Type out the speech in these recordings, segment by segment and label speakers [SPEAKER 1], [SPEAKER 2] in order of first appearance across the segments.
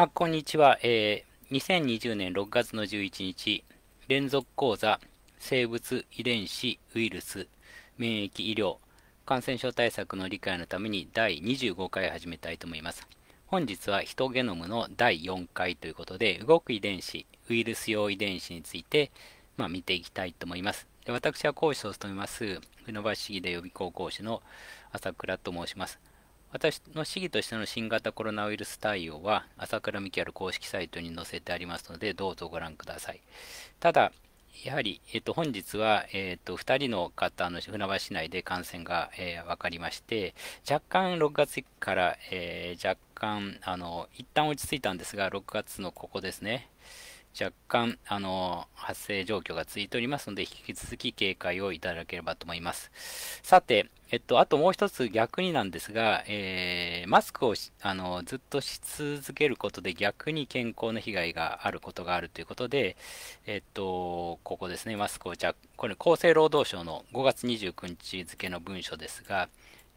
[SPEAKER 1] あ、こんにちは。えー、2020年6月の11日、連続講座、生物、遺伝子、ウイルス、免疫、医療、感染症対策の理解のために第25回始めたいと思います。本日はヒトゲノムの第4回ということで、動く遺伝子、ウイルス用遺伝子について、まあ、見ていきたいと思います。私は講師を務めます、船橋市議で予備校講師の朝倉と申します。私の市議としての新型コロナウイルス対応は、朝倉未来公式サイトに載せてありますので、どうぞご覧ください。ただ、やはり、えっと、本日は、えっと、2人の方の船橋市内で感染が、えー、分かりまして、若干6月から、えー、若干、あの、一旦落ち着いたんですが、6月のここですね、若干、あの、発生状況が続いておりますので、引き続き警戒をいただければと思います。さて、えっと、あともう一つ逆になんですが、えー、マスクをあのずっとし続けることで逆に健康の被害があることがあるということで、えっと、ここですね、マスクをじゃ、これ厚生労働省の5月29日付の文書ですが、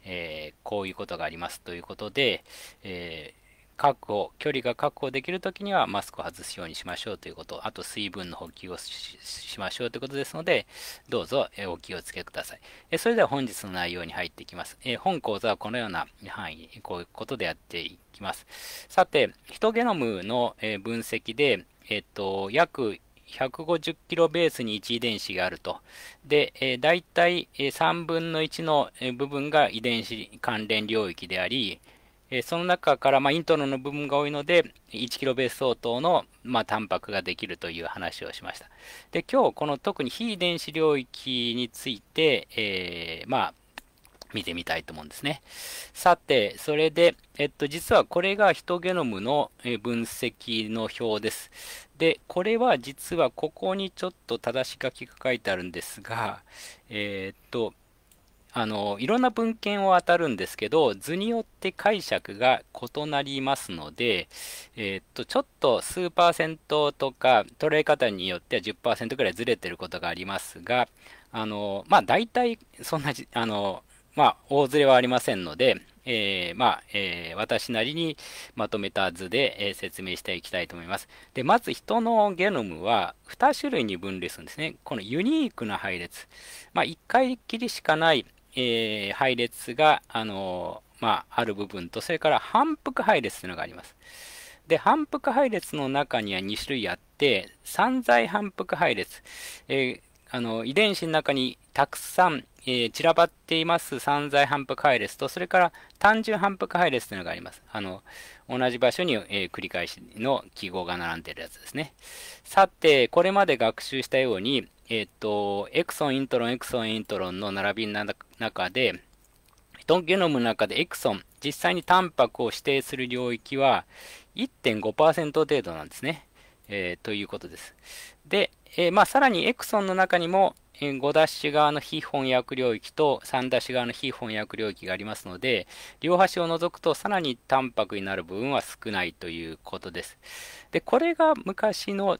[SPEAKER 1] えー、こういうことがありますということで、えー確保、距離が確保できるときにはマスクを外すようにしましょうということ、あと水分の補給をしましょうということですので、どうぞお気をつけください。えそれでは本日の内容に入っていきます。え本講座はこのような範囲、こういうことでやっていきます。さて、ヒトゲノムの分析で、えっと、約1 5 0キロベースに1遺伝子があると。で、えー、大体3分の1の部分が遺伝子関連領域であり、えその中から、まあ、イントロの部分が多いので、1キロベース相当の、まあ、タンパクができるという話をしました。で、今日、この特に非電子領域について、えー、まあ、見てみたいと思うんですね。さて、それで、えっと、実はこれがヒトゲノムの分析の表です。で、これは実はここにちょっと正し書きが書いてあるんですが、えー、っと、あのいろんな文献を当たるんですけど図によって解釈が異なりますので、えー、っとちょっと数パーセントとか捉え方によっては10%ぐらいずれてることがありますがあのまあ大体そんなあのまあ大ずれはありませんので、えー、まあ、えー、私なりにまとめた図で、え説明していきたいと思います。で、まず人のゲノムは2種類に分類するんですね。このユニークな配列。まあ、1回きりしかないえー、配列が、あのー、まあ、ある部分と、それから反復配列というのがあります。で、反復配列の中には2種類あって、散在反復配列。えー、あの、遺伝子の中にたくさん、え散らばっています散在反復配列と、それから単純反復配列というのがあります。あの、同じ場所に、え繰り返しの記号が並んでいるやつですね。さて、これまで学習したように、えっ、と、エクソン、イントロン、エクソン、イントロンの並びの中で、ヒトゲノムの中でエクソン、実際にタンパクを指定する領域は1.5%程度なんですね、えー、ということです。で、えー、まあ、さらにエクソンの中にも、え5ダッシュ側の非翻訳領域と3ダッシュ側の非翻訳領域がありますので、両端を除くとさらにタンパクになる部分は少ないということです。で、これが昔の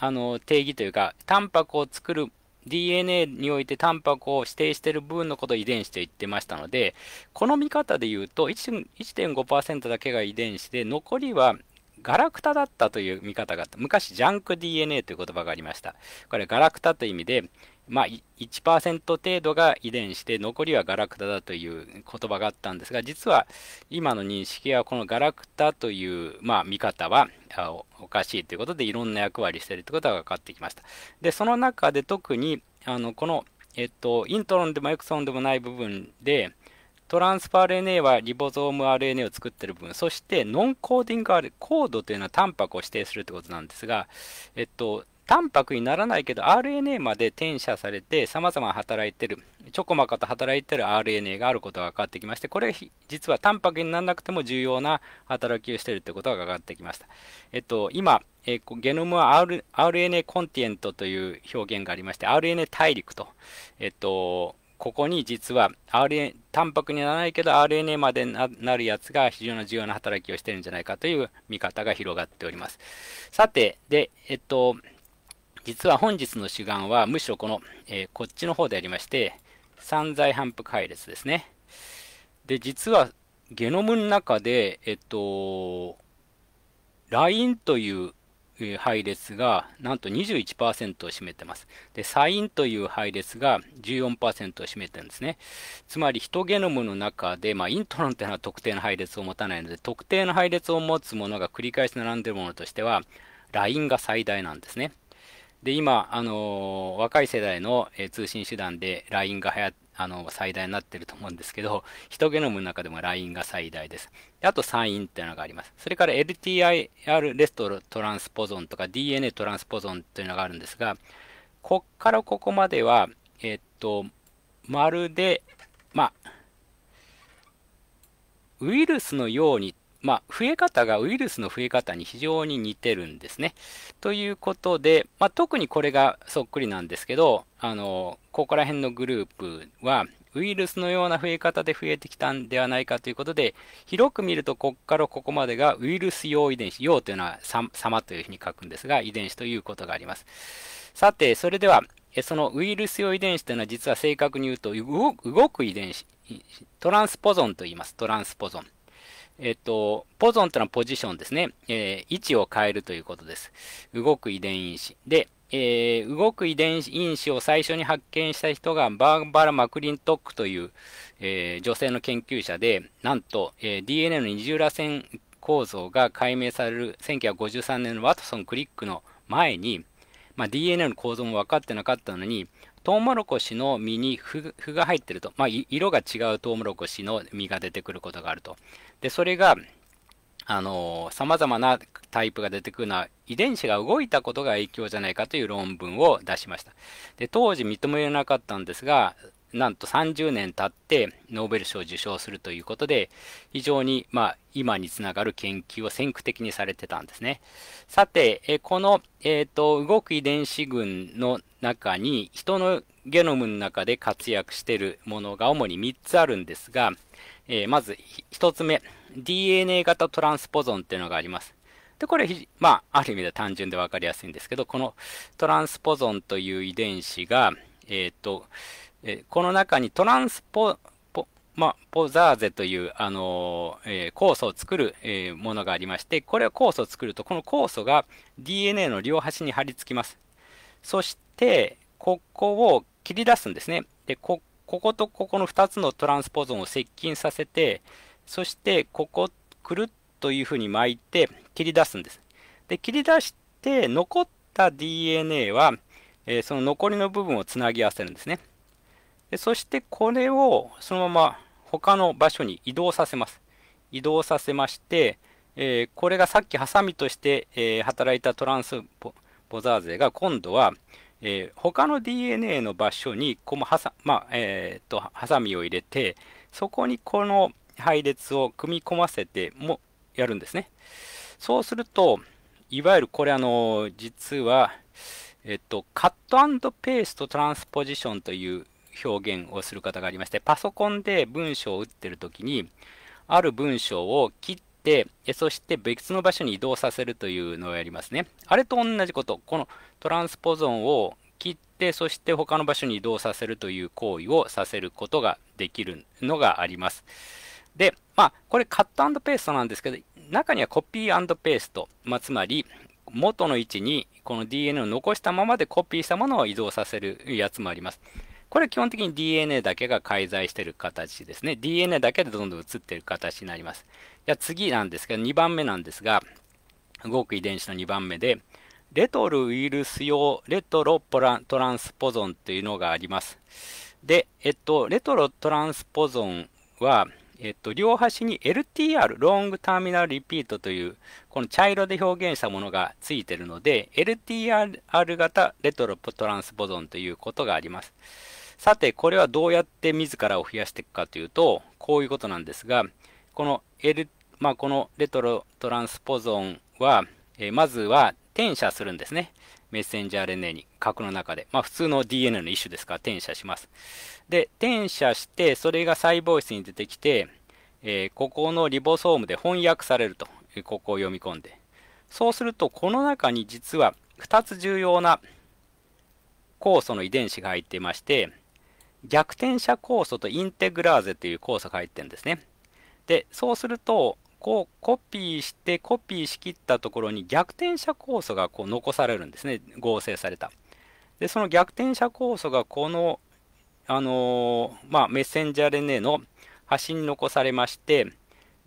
[SPEAKER 1] あの定義というか、タンパクを作る DNA においてタンパクを指定している部分のことを遺伝子と言ってましたので、この見方で言うと1.5%だけが遺伝子で、残りはガラクタだったという見方があった。昔、ジャンク DNA という言葉がありました。これ、ガラクタという意味で、まあ、1%程度が遺伝して残りはガラクタだという言葉があったんですが実は今の認識はこのガラクタという、まあ、見方はおかしいということでいろんな役割しているということが分かってきましたでその中で特にあのこの、えっと、イントロンでもエクソンでもない部分でトランスファー RNA はリボゾーム RNA を作っている部分、そしてノンコーディング R、コードというのはタンパクを指定するということなんですが、えっと、タンパクにならないけど RNA まで転写されて様々働いてるちょこまかと働いてる RNA があることが分かってきましてこれ実はタンパクにならなくても重要な働きをしているということが分かってきました、えっと、今、えゲノムは、R、RNA コンティエントという表現がありまして RNA 大陸と、えっと、ここに実は RNA タンパクにならないけど RNA までなるやつが非常に重要な働きをしてるんじゃないかという見方が広がっておりますさてでえっと実は本日の主眼は、むしろこの、えー、こっちの方でありまして、散財反復配列ですね。で、実は、ゲノムの中で、えっと、ラインという配列が、なんと21%を占めてます。で、サインという配列が14%を占めてるんですね。つまり、ヒトゲノムの中で、まあ、イントロンというのは特定の配列を持たないので、特定の配列を持つものが繰り返し並んでるものとしては、ラインが最大なんですね。で今、あの若い世代の、え通信手段で LINE がはやあの最大になってると思うんですけど、ヒトゲノムの中でも LINE が最大です。であとサインっていうのがあります。それから LTIR レストトランスポゾンとか DNA トランスポゾンというのがあるんですが、こっからここまでは、えっと、まるで、まあ、ウイルスのようにまあ、増え方がウイルスの増え方に非常に似てるんですね。ということで、まあ、特にこれがそっくりなんですけど、あの、ここら辺のグループは、ウイルスのような増え方で増えてきたんではないかということで、広く見ると、こっからここまでがウイルス用遺伝子、用というのは様というふうに書くんですが、遺伝子ということがあります。さて、それでは、そのウイルス用遺伝子というのは実は正確に言うと動く遺伝子、トランスポゾンと言います。トランスポゾン。えっと、ポゾンというのはポジションですね。えー、位置を変えるということです。動く遺伝因子。で、えー、動く遺伝因子を最初に発見した人がバーバラ・マクリントックという、えー、女性の研究者で、なんと、え DNA の二重螺旋構造が解明される1953年のワトソン・クリックの前に、まあ、DNA の構造も分かってなかったのに、トウモロコシの実に麩が入ってると、まあ、色が違うトウモロコシの実が出てくることがあると。で、それが、あのざ様々なタイプが出てくるのは、遺伝子が動いたことが影響じゃないかという論文を出しました。で、当時認められなかったんですが、なんと30年経ってノーベル賞を受賞するということで、非常に、まあ、今につながる研究を先駆的にされてたんですね。さて、えこの、えーと、動く遺伝子群の中に、人のゲノムの中で活躍しているものが主に3つあるんですが、えー、まず1つ目、DNA 型トランスポゾンっていうのがあります。で、これ、まあ、ある意味で単純でわかりやすいんですけど、このトランスポゾンという遺伝子が、えっ、ー、と、えこの中にトランスポまポザーゼという、あのえー、酵素を作る、えー、ものがありまして、これを酵素を作ると、この酵素が DNA の両端に張り付きます。そして、ここを切り出すんですね。で、こ、こことここの2つのトランスポゾンを接近させて、そして、ここ、くるっというふうに巻いて切り出すんです。で、切り出して、残った DNA は、えー、その残りの部分をつなぎ合わせるんですね。でそしてこれをそのまま他の場所に移動させます。移動させまして、えー、これがさっきハサミとして、えー、働いたトランスポザーゼが今度は、えー、他の DNA の場所にこのハサ,、まあえーと、とハサミを入れてそこにこの配列を組み込ませてもやるんですね。そうするといわゆるこれあの実は、えっと、カットペーストトランスポジションという表現をする方がありまして、パソコンで文章を打ってるときに、ある文章を切って、そして別の場所に移動させるというのをやりますね。あれと同じこと、このトランスポゾンを切って、そして他の場所に移動させるという行為をさせることができるのがあります。で、まあ、これカットペーストなんですけど、中にはコピーペースト、まあ、つまり元の位置にこの DNA を残したままでコピーしたものを移動させるやつもあります。これ基本的に DNA だけが介在している形ですね。DNA だけでどんどん移っている形になります。じゃあ次なんですけど、2番目なんですが、動く遺伝子の2番目で、レトルウイルス用レトロポラトランスポゾンというのがあります。で、えっと、レトロトランスポゾンは、えっと、両端に LTR、ロングターミナルリピートという、この茶色で表現したものがついているので、LTR 型レトロトランスポゾンということがあります。さて、これはどうやって自らを増やしていくかというと、こういうことなんですが、この、L まあ、このレトロトランスポゾンは、えー、まずは転写するんですね。メッセンジャー RNA に核の中で。まあ、普通の DNA の一種ですから転写します。で、転写して、それが細胞質に出てきて、えー、ここのリボソームで翻訳されると、ここを読み込んで。そうすると、この中に実は2つ重要な酵素の遺伝子が入っていまして、逆転射酵素とインテグラーゼという酵素が入ってるんですね。で、そうすると、こうコピーしてコピーしきったところに逆転射酵素がこう残されるんですね合成されたでその逆転射酵素がこの、あのー、まあ、メッセンジャー RNA の端に残されまして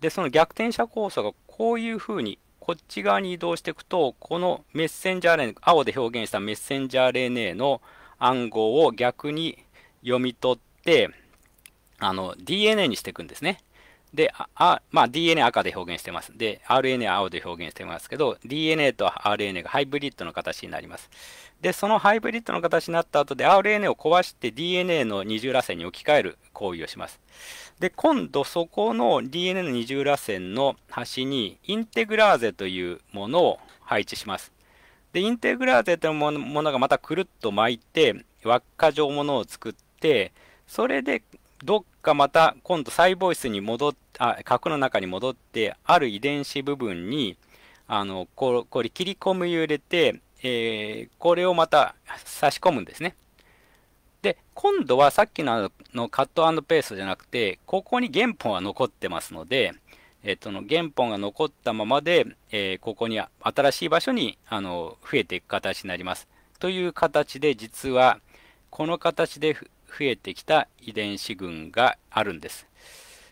[SPEAKER 1] でその逆転射酵素がこういうふうにこっち側に移動していくとこのメッセンジャー RNA 青で表現したメッセンジャー RNA の暗号を逆に読み取って、あの、DNA にしていくんですね。で、あまあ、DNA 赤で表現してます。で、RNA 青で表現してますけど、DNA と RNA がハイブリッドの形になります。で、そのハイブリッドの形になった後で RNA を壊して DNA の二重らせんに置き換える行為をします。で、今度そこの DNA の二重らせんの端にインテグラーゼというものを配置します。で、インテグラーゼというものがまたくるっと巻いて輪っか状ものを作っててそれでどっかまた今度細胞質に戻っあ核の中に戻ってある遺伝子部分にあのここれ切り込み入れて、えー、これをまた差し込むんですねで今度はさっきののカットペーストじゃなくてここに原本は残ってますので、えっと、の原本が残ったままで、えー、ここに新しい場所にあの増えていく形になりますという形で実はこの形で増えてきた遺伝子群があるんです。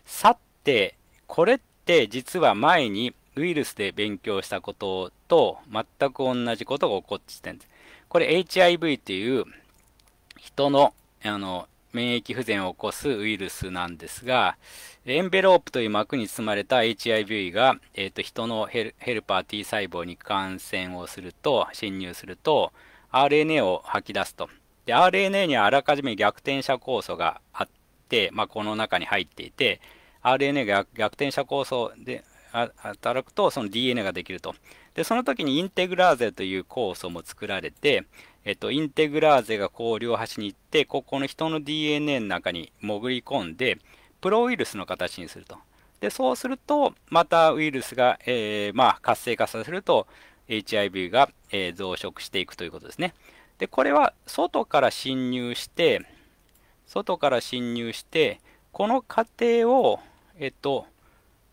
[SPEAKER 1] さて、これって実は前にウイルスで勉強したことと全く同じことが起こってるんです。これ HIV っていう人のあの免疫不全を起こすウイルスなんですが、エンベロープという膜に包まれた HIV が、えーと、と人のヘルヘルパー T 細胞に感染をすると、侵入すると、RNA を吐き出すと。で RNA にはあらかじめ逆転者酵素があって、まあ、この中に入っていて RNA が逆転者酵素で働くとその DNA ができるとでその時にインテグラーゼという酵素も作られて、えっと、インテグラーゼがこう両端に行ってここの人の DNA の中に潜り込んでプロウイルスの形にするとでそうするとまたウイルスが、えー、まあ、活性化させると HIV が、えー、増殖していくということですね。でこれは外から侵入して外から侵入してこの過程をえっと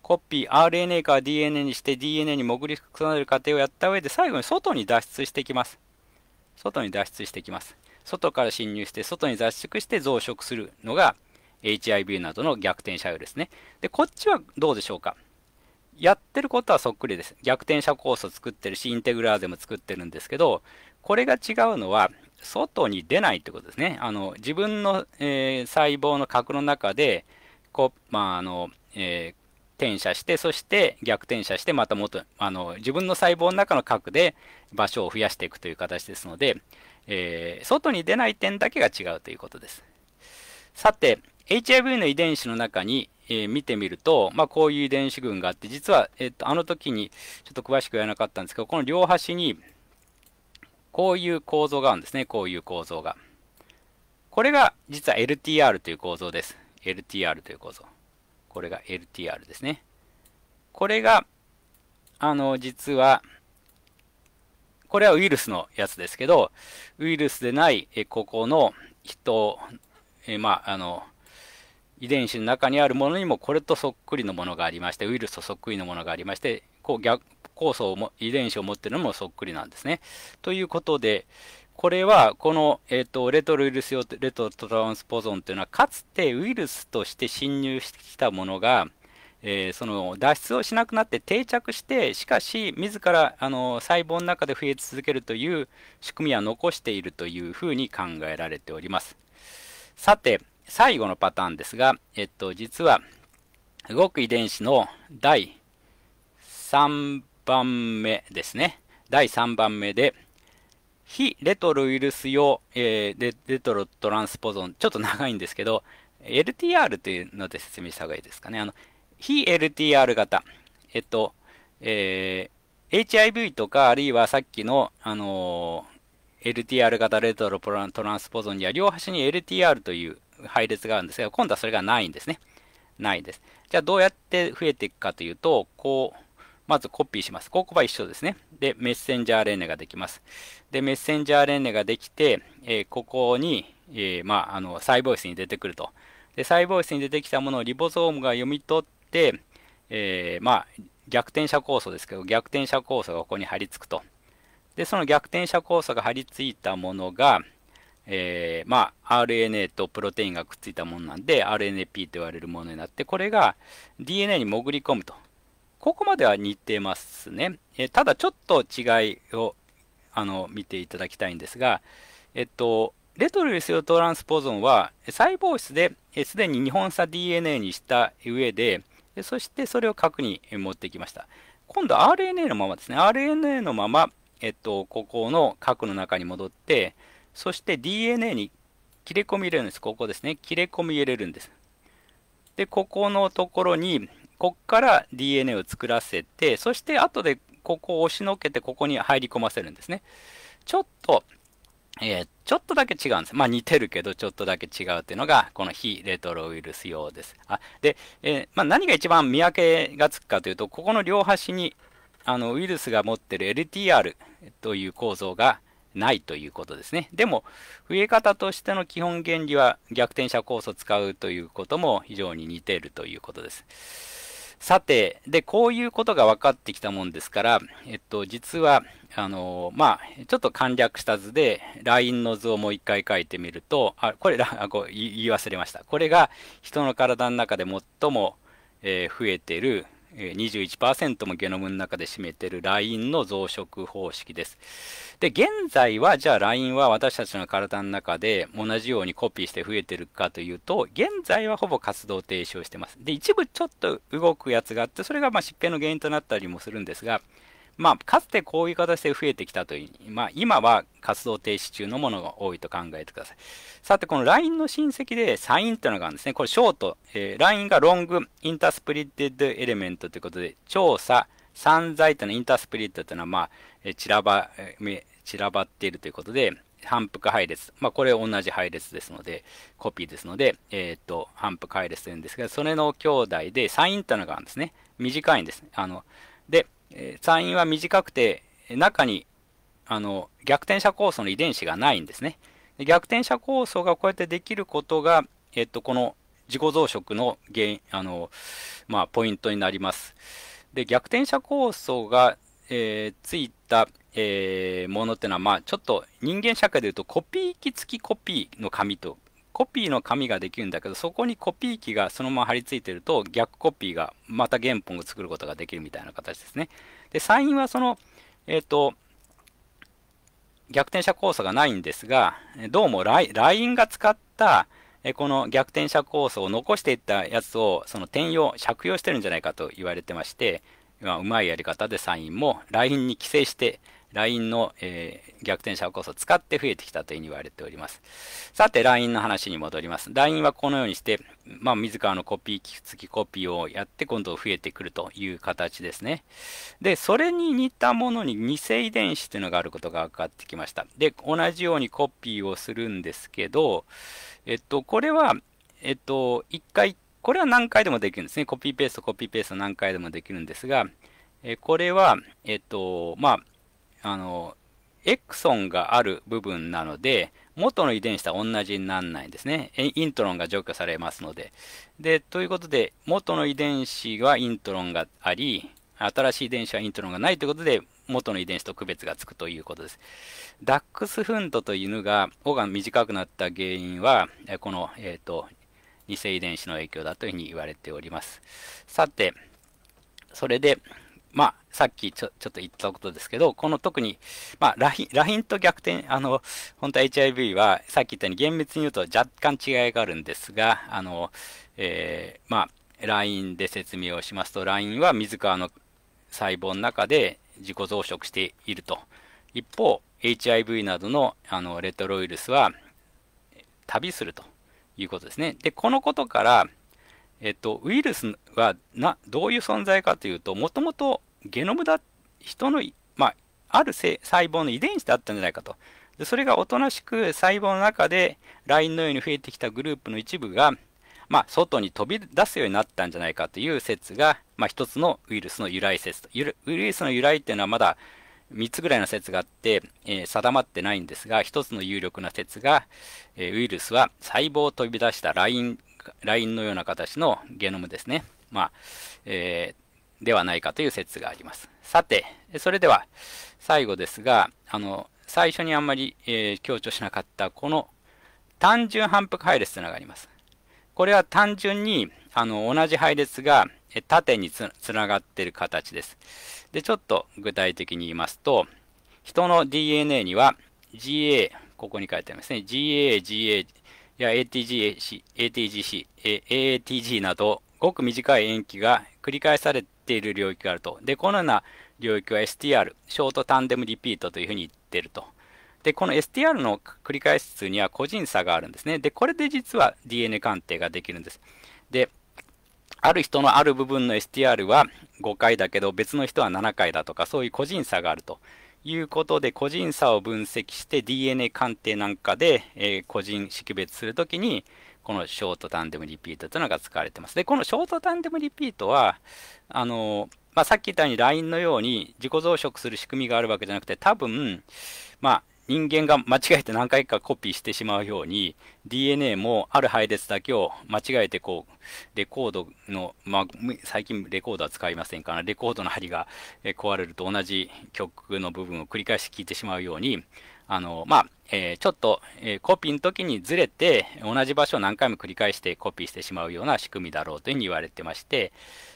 [SPEAKER 1] コピー RNA から DNA にして DNA に潜り重ねる過程をやった上で最後に外に脱出していきます外に脱出していきます外から侵入して外に脱出して増殖するのが HIV などの逆転作用ですねでこっちはどうでしょうかやってることはそっくりです逆転車酵素作ってるしインテグラーゼも作ってるんですけどこれが違うのは、外に出ないってことですね。あの自分の、えー、細胞の核の中で、こうまああのえー、転写して、そして逆転写して、また元あの自分の細胞の中の核で場所を増やしていくという形ですので、えー、外に出ない点だけが違うということです。さて、HIV の遺伝子の中に、えー、見てみると、まあ、こういう遺伝子群があって、実は、えーと、とあの時にちょっと詳しく言わなかったんですけど、この両端にこういう構造があるんですね。こういう構造が。これが実は LTR という構造です。LTR という構造。これが LTR ですね。これが、あの、実は、これはウイルスのやつですけど、ウイルスでない、えここの人、えまあ、あの、遺伝子の中にあるものにもこれとそっくりのものがありまして、ウイルスとそっくりのものがありまして、こう逆酵素をも遺伝子を持っているのもそっくりなんですね。ということで、これはこの、えーと、レトロウイルス用レトトランスポゾンというのはかつてウイルスとして侵入してきたものが、えー、その脱出をしなくなって定着してしかし自らあの細胞の中で増え続けるという仕組みは残しているというふうに考えられておりますさて最後のパターンですが、えっと、実は動く遺伝子の第3番目ですね。第3番目で、非レトロウイルス用、えー、レトロトランスポゾン、ちょっと長いんですけど、LTR というので説明した方がいいですかね。あの非 LTR 型、えっと、えー、HIV とか、あるいはさっきの、あのー、LTR 型レトロトランスポゾンには両端に LTR という配列があるんですが、今度はそれがないんですね。ないです。じゃあどうやって増えていくかというと、こう、まずコピーします。ここは一緒ですね。で、メッセンジャーレンネができます。で、メッセンジャーレンネができて、えここに、えまあ、あの、細胞質に出てくると。で、細胞質に出てきたものをリボゾームが読み取って、えまあ、逆転車酵素ですけど、逆転車酵素がここに張り付くと。で、その逆転車酵素が張り付いたものが、えー、まあ、RNA とプロテインがくっついたものなんで、RNP と言われるものになって、これが DNA に潜り込むと。ここまでは似てますね。えただちょっと違いをあの見ていただきたいんですが、えっと、レトロリスオトランスポゾンは細胞質ですでに2本差 DNA にした上で、そしてそれを核に持ってきました。今度 RNA のままですね。RNA のまま、えっと、ここの核の中に戻って、そして DNA に切れ込み入れるんです。ここですね。切れ込み入れるんです。で、ここのところに、こっから DNA を作らせて、そして後でここを押しのけてここに入り込ませるんですね。ちょっと、えー、ちょっとだけ違うんです。まあ似てるけど、ちょっとだけ違うっていうのが、この非レトロウイルス用です。あで、えー、まあ、何が一番見分けがつくかというと、ここの両端にあのウイルスが持ってる LTR という構造がないということですね。でも、増え方としての基本原理は逆転者酵素を使うということも非常に似ているということです。さて、で、こういうことが分かってきたもんですから、えっと、実は、あの、まあ、ちょっと簡略した図で、LINE の図をもう一回書いてみると、あ、これ、あこ言い忘れました。これが人の体の中で最も、えー、増えてる21%もゲノムの中で占めてる LINE の増殖方式です。で、現在は、じゃあ LINE は私たちの体の中で同じようにコピーして増えてるかというと、現在はほぼ活動停止をしてます。で、一部ちょっと動くやつがあって、それがま疾病の原因となったりもするんですが、まあ、かつてこういう形で増えてきたという、まあ、今は活動停止中のものが多いと考えてください。さて、この LINE の親戚でサインというのがあるんですね。これ、ショート、えー、LINE がロング、インタースプリッテッドエレメントということで、調査、散在というのはインタースプリットというのは、まあ、えー、散らば、えー、散らばっているということで、反復配列。まあ、これ同じ配列ですので、コピーですので、えー、っと、反復配列というんですが、それの兄弟でサインというのがあるんですね。短いんです。あの、で、え山陰は短くて、中にあの逆転射酵素の遺伝子がないんですね。逆転射酵素がこうやってできることが、えっと、この自己増殖の原因あの、まあ、ポイントになります。で逆転射酵素が、えー、ついた、えー、ものっていうのは、まあ、ちょっと人間社会でいうとコピー機付きコピーの紙とコピーの紙ができるんだけど、そこにコピー機がそのまま貼り付いてると、逆コピーがまた原本を作ることができるみたいな形ですね。で、サインはその、えっ、ー、と、逆転写酵素がないんですが、どうも LINE が使ったこの逆転写酵素を残していったやつをその転用、借用してるんじゃないかと言われてまして、まうまいやり方でサインも LINE に寄生して、LINE の、えー、逆転者こそ使って増えてきたというふうに言われております。さて、LINE の話に戻ります。LINE はこのようにして、まあ、自らのコピー、機付きコピーをやって、今度増えてくるという形ですね。で、それに似たものに偽遺伝子というのがあることが分かってきました。で、同じようにコピーをするんですけど、えっと、これは、えっと、1回、これは何回でもできるんですね。コピーペースト、コピーペースト何回でもできるんですが、えこれは、えっと、まあ、あの、エクソンがある部分なので、元の遺伝子とは同じにならないんですね。イントロンが除去されますので。で、ということで、元の遺伝子はイントロンがあり、新しい遺伝子はイントロンがないということで、元の遺伝子と区別がつくということです。ダックスフントという犬が、尾が短くなった原因は、この、えっ、ー、と、偽遺伝子の影響だというふうに言われております。さて、それで、まあ、さっきちょちょっと言ったことですけど、この特に、まあ、ラヒン、ラヒンと逆転、あの、本当は HIV は、さっき言ったように厳密に言うと若干違いがあるんですが、あの、えー、まあ、LINE で説明をしますと、LINE は自らの細胞の中で自己増殖していると。一方、HIV などのあのレトロウイルスは旅するということですね。で、このことから、えっと、ウイルスはなどういう存在かというと、もともとゲノムだ、人の、まあ、ある細胞の遺伝子であったんじゃないかと。でそれがおとなしく細胞の中でラインのように増えてきたグループの一部が、まあ、外に飛び出すようになったんじゃないかという説が、まあ、一つのウイルスの由来説と。ウイルスの由来っていうのはまだ3つぐらいの説があって、えー、定まってないんですが、一つの有力な説が、えー、ウイルスは細胞を飛び出したラインラインのような形のゲノムですね。まあ、えーではないかという説があります。さて、それでは最後ですが、あの、最初にあんまり、えー、強調しなかったこの単純反復配列というのがあります。これは単純にあの同じ配列が縦につながっている形です。で、ちょっと具体的に言いますと、人の DNA には GA、ここに書いてありますね。GA、GA や ATGC、ATGC、AATG など、ごく短い塩基が繰り返されてている領域があると。で、このような領域は STR、ショートタンデムリピートというふうに言ってると。で、この STR の繰り返し数には個人差があるんですね。で、これで実は DNA 鑑定ができるんです。で、ある人のある部分の STR は5回だけど、別の人は7回だとか、そういう個人差があるということで、個人差を分析して DNA 鑑定なんかで、えー、個人識別するときに、このショートタンデムリピートというのが使われてます。で、このショートタンデムリピートは、あの、まあ、さっき言ったように LINE のように自己増殖する仕組みがあるわけじゃなくて、多分、まあ、人間が間違えて何回かコピーしてしまうように DNA もある配列だけを間違えてこうレコードの、まあ、最近レコードは使いませんからレコードの針が壊れると同じ曲の部分を繰り返し聴いてしまうようにあの、まあ、えー、ちょっと、えー、コピーの時にずれて、同じ場所を何回も繰り返してコピーしてしまうような仕組みだろうというふうに言われてまして、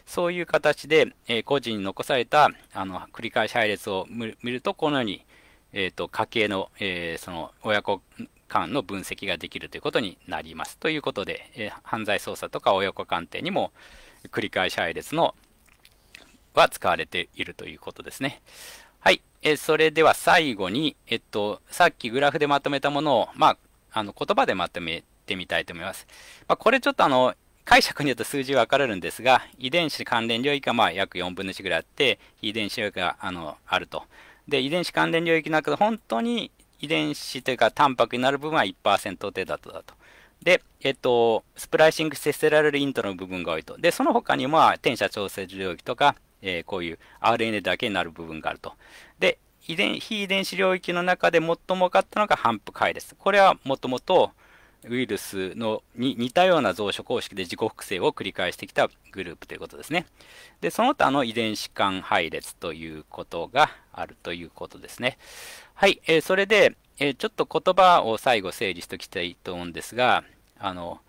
[SPEAKER 1] そういう形で、えー、個人に残された、あの、繰り返し配列を見ると、このように、えっ、と、家計の、えその、親子間の分析ができるということになります。ということで、え犯罪捜査とか親子鑑定にも、繰り返し配列の、は使われているということですね。えそれでは最後に、えっと、さっきグラフでまとめたものを、まあ、あの、言葉でまとめてみたいと思います。まあ、これちょっとあの、解釈によって数字分かれるんですが、遺伝子関連領域がまあ約4分の1ぐらいあって、遺伝子領域があのあると。で、遺伝子関連領域の中で本当に遺伝子というか、タンパクになる部分は1%程度だと。で、えっと、スプライシングして捨てられるイントの部分が多いと。で、その他にも、転写調整領域とか、えー、こういう RNA だけになる部分があると。で、遺伝非遺伝子領域の中で最も多かったのが反復配列。これはもともとウイルスのに似たような増殖方式で自己複製を繰り返してきたグループということですね。で、その他の遺伝子間配列ということがあるということですね。はい、えー、それで、えー、ちょっと言葉を最後整理しておきたいと思うんですが、あの、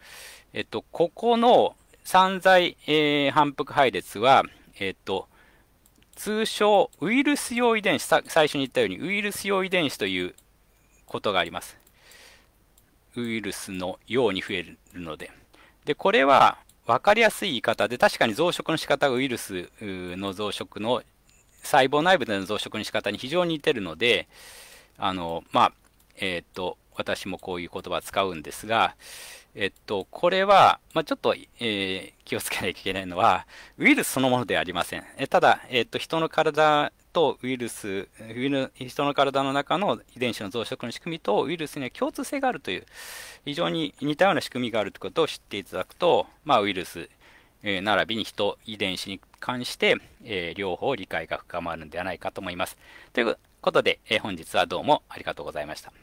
[SPEAKER 1] えっと、ここの散在、えー、反復配列は、えっ、ー、と、通称ウイルス用遺伝子、最初に言ったようにウイルス用遺伝子ということがあります。ウイルスのように増えるので。で、これは分かりやすい言い方で、確かに増殖の仕方がウイルスの増殖の細胞内部での増殖の仕方に非常に似てるので、あの、まあ、えっ、ー、と、私もこういう言葉を使うんですが、えっと、これは、まあ、ちょっと、えー、気をつけなきゃいけないのは、ウイルスそのものではありません。えただ、えっと、人の体とウイルス人の体の中の遺伝子の増殖の仕組みとウイルスには共通性があるという、非常に似たような仕組みがあるということを知っていただくと、まあ、ウイルス、えー、並びに人遺伝子に関して、えー、両方理解が深まるんではないかと思います。ということで、えー、本日はどうもありがとうございました。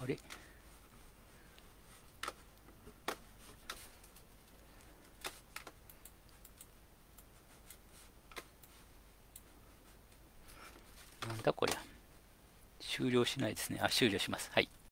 [SPEAKER 1] あれなんだこりゃ終了しないですねあ終了しますはい